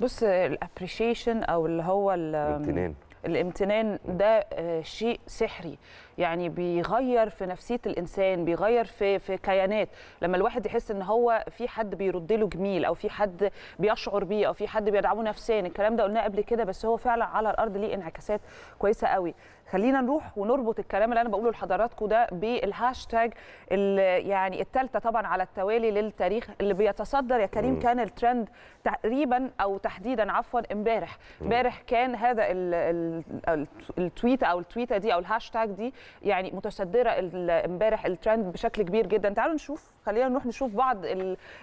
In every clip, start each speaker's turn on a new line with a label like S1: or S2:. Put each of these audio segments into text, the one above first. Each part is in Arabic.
S1: بص الابريشيشن او اللي هو الامتنان الامتنان ده آه، شيء سحري يعني بيغير في نفسيه الانسان بيغير في في كيانات لما الواحد يحس ان هو في حد بيرد له جميل او في حد بيشعر بيه او في حد بيدعمه نفسيا الكلام ده قلناه قبل كده بس هو فعلا على الارض ليه انعكاسات كويسه قوي خلينا نروح ونربط الكلام اللي انا بقوله لحضراتكم ده بالهاشتاج يعني الثالثه طبعا على التوالي للتاريخ اللي بيتصدر يا كريم كان الترند تقريبا او تحديدا عفوا امبارح امبارح كان هذا التويته او التويته دي او الهاشتاج دي يعني متصدره امبارح الترند بشكل كبير جدا تعالوا نشوف خلينا نروح نشوف بعض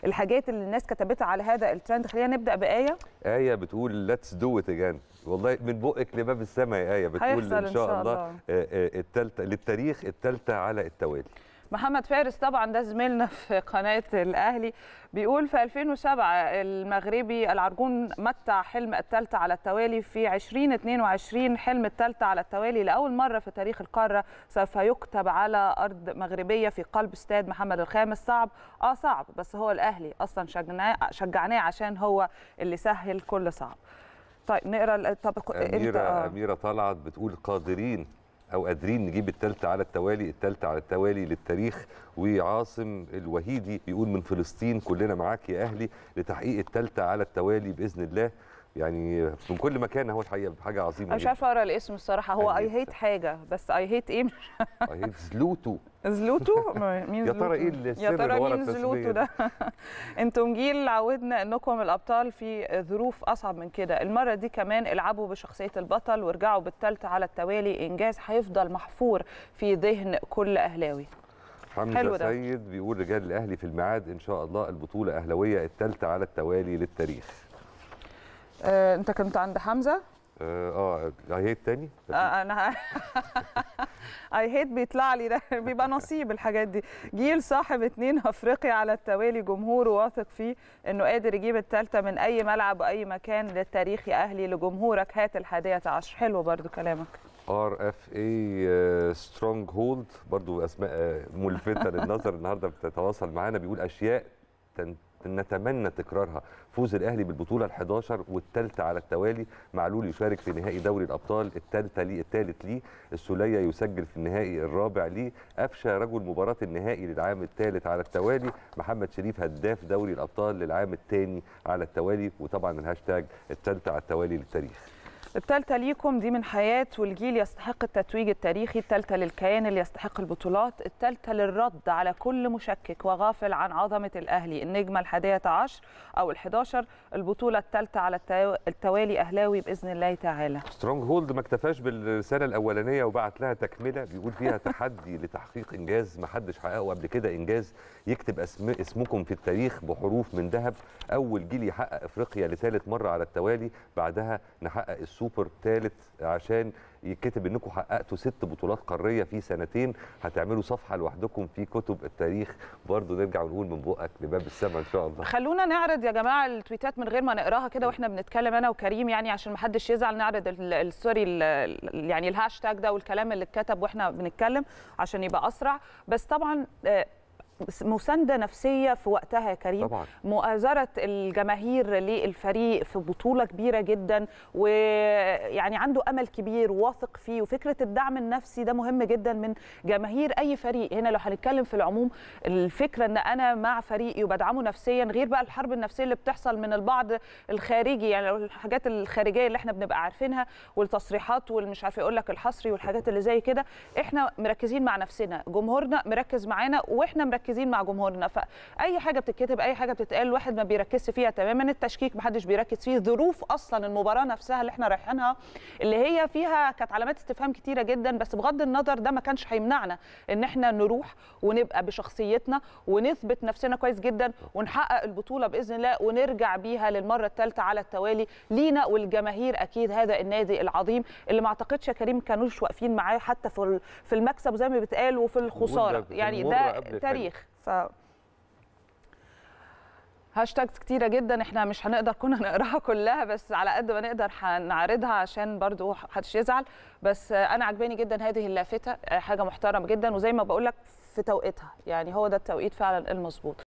S1: الحاجات اللي الناس كتبتها على هذا الترند خلينا نبدا بايه
S2: ايه بتقول ليتس دو ات اجان والله من بقك لباب السماء يا ايه بتقول ان شاء, إن شاء الله, الله. آه، آه، الثالثه للتاريخ الثالثه على التوالي
S1: محمد فارس طبعا ده زميلنا في قناه الاهلي بيقول في 2007 المغربي العرجون متع حلم الثالثه على التوالي في 2022 حلم الثالثه على التوالي لاول مره في تاريخ القاره سوف يكتب على ارض مغربيه في قلب استاد محمد الخامس صعب اه صعب بس هو الاهلي اصلا شجعناه شجعناه عشان هو اللي سهل كل صعب طيب نقرا طب اميره انت... آه.
S2: اميره طلعت بتقول قادرين او قادرين نجيب الثالثه على التوالي الثالثه على التوالي للتاريخ وعاصم الوهيدي بيقول من فلسطين كلنا معاك يا اهلي لتحقيق الثالثه على التوالي باذن الله يعني من كل مكان اهو الحقيقه حاجه عظيمه انا مش
S1: عارفه اقرا الاسم الصراحه هو اي هيت حاجه بس اي هيت ايه
S2: اي هيت زلوتو
S1: زلوتو مين يا ترى ايه السر يا ترى مين زلوتو ده انتم جيل عودنا انكم الابطال في ظروف اصعب من كده المره دي كمان العبوا بشخصيه البطل وارجعوا بالثالثه على التوالي انجاز هيفضل محفور في ذهن كل اهلاوي
S2: حمزه سيد بيقول رجال الاهلي في الميعاد ان شاء الله البطوله اهلاويه الثالثه على التوالي للتاريخ
S1: آه، انت كنت عند حمزه
S2: اه اي آه، هيت تاني
S1: آه، آه، انا اي هيت بيطلع لي ده بيبقى نصيب الحاجات دي جيل صاحب اتنين افريقيا على التوالي جمهوره واثق فيه انه قادر يجيب الثالثه من اي ملعب واي مكان للتاريخ يا اهلي لجمهورك هات الحادية عشر حلو برضو كلامك
S2: ار اف اي سترونج هولد برضو اسماء ملفته للنظر النهارده بتتواصل معانا بيقول اشياء تنت نتمنى تكرارها فوز الاهلي بالبطوله ال11 والثالثه على التوالي معلول يشارك في نهائي دوري الابطال الثالثه ليه الثالث ليه السوليه يسجل في النهائي الرابع ليه قفشه رجل مباراه النهائي للعام الثالث على التوالي محمد شريف هداف دوري الابطال للعام الثاني على التوالي وطبعا الهاشتاج الثالثه على التوالي للتاريخ
S1: التالتة ليكم دي من حياه والجيل يستحق التتويج التاريخي التالتة للكيان اللي يستحق البطولات التالتة للرد على كل مشكك وغافل عن عظمه الاهلي النجمه الحادية عشر او ال11 البطوله التالتة على التوالي اهلاوي باذن الله تعالى
S2: سترونج هولد ما اكتفاش بالرساله الاولانيه وبعت لها تكمله بيقول فيها تحدي لتحقيق انجاز ما حدش حققه قبل كده انجاز يكتب اسم اسمكم في التاريخ بحروف من ذهب اول جيل يحقق افريقيا لثالث مره على التوالي بعدها نحقق السوق سوبر ثالث عشان يكتب انكم حققتوا ست بطولات قاريه في سنتين هتعملوا صفحه لوحدكم في كتب التاريخ برضو نرجع ونقول من بقك لباب السماء ان شاء الله
S1: خلونا نعرض يا جماعه التويتات من غير ما نقراها كده واحنا بنتكلم انا وكريم يعني عشان ما حدش يزعل نعرض السوري يعني الهاشتاج ده والكلام اللي اتكتب واحنا بنتكلم عشان يبقى اسرع بس طبعا آه، مسانده نفسيه في وقتها يا كريم طبعا. مؤازره الجماهير للفريق في بطوله كبيره جدا ويعني عنده امل كبير واثق فيه وفكره الدعم النفسي ده مهم جدا من جماهير اي فريق هنا لو هنتكلم في العموم الفكره ان انا مع فريقي وبدعمه نفسيا غير بقى الحرب النفسيه اللي بتحصل من البعض الخارجي يعني الحاجات الخارجيه اللي احنا بنبقى عارفينها والتصريحات والمش عارف إيه، يقول لك الحصري والحاجات اللي زي كده احنا مركزين مع نفسنا جمهورنا مركز معانا واحنا مركزين مركزين مع جمهورنا فاي حاجه بتتكتب اي حاجه بتتقال الواحد ما بيركزش فيها تماما التشكيك ما حدش بيركز فيه ظروف اصلا المباراه نفسها اللي احنا رايحينها اللي هي فيها كانت علامات استفهام كتيره جدا بس بغض النظر ده ما كانش هيمنعنا ان احنا نروح ونبقى بشخصيتنا ونثبت نفسنا كويس جدا ونحقق البطوله باذن الله ونرجع بيها للمره الثالثه على التوالي لينا والجماهير اكيد هذا النادي العظيم اللي ما اعتقدش يا كريم كانوش واقفين معاه حتى في في المكسب زي ما بيتقال وفي الخساره يعني ده تاريخ التاريخ ف هاشتاجز كتيره جدا احنا مش هنقدر كنا نقراها كلها بس على قد ما نقدر هنعرضها عشان برضو محدش يزعل بس انا عجباني جدا هذه اللافته حاجه محترمه جدا وزي ما بقول لك في توقيتها يعني هو ده التوقيت فعلا المظبوط